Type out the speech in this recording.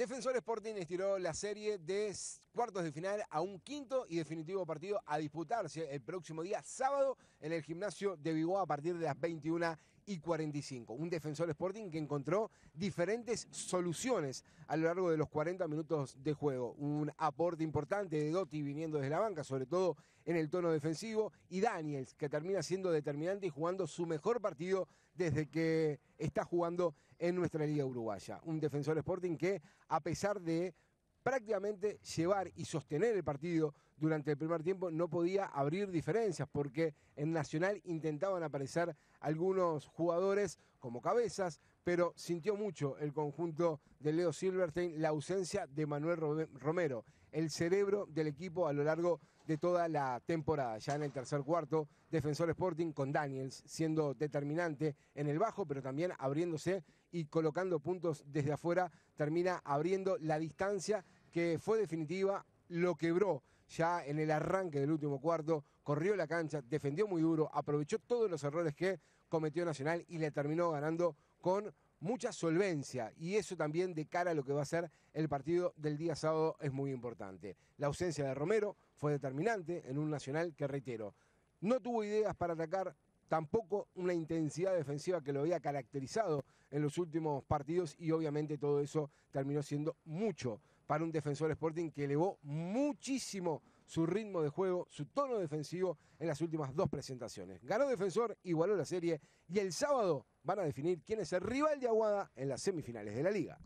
Defensor Sporting estiró la serie de cuartos de final a un quinto y definitivo partido a disputarse el próximo día sábado en el gimnasio de Vigo a partir de las 21 y 45. Un defensor Sporting que encontró diferentes soluciones a lo largo de los 40 minutos de juego. Un aporte importante de Dotti viniendo desde la banca, sobre todo en el tono defensivo, y Daniels, que termina siendo determinante y jugando su mejor partido desde que está jugando en nuestra liga uruguaya. Un defensor Sporting que, a pesar de prácticamente llevar y sostener el partido durante el primer tiempo no podía abrir diferencias porque en Nacional intentaban aparecer algunos jugadores como Cabezas, pero sintió mucho el conjunto de Leo Silverstein la ausencia de Manuel Romero, el cerebro del equipo a lo largo de toda la temporada. Ya en el tercer cuarto, Defensor Sporting con Daniels siendo determinante en el bajo, pero también abriéndose y colocando puntos desde afuera, termina abriendo la distancia que fue definitiva, lo quebró ya en el arranque del último cuarto, corrió la cancha, defendió muy duro, aprovechó todos los errores que cometió Nacional y le terminó ganando con mucha solvencia y eso también de cara a lo que va a ser el partido del día sábado es muy importante. La ausencia de Romero fue determinante en un Nacional que, reitero, no tuvo ideas para atacar, tampoco una intensidad defensiva que lo había caracterizado en los últimos partidos y obviamente todo eso terminó siendo mucho para un defensor Sporting que elevó muchísimo su ritmo de juego, su tono defensivo en las últimas dos presentaciones. Ganó Defensor, igualó la serie y el sábado van a definir quién es el rival de Aguada en las semifinales de la liga.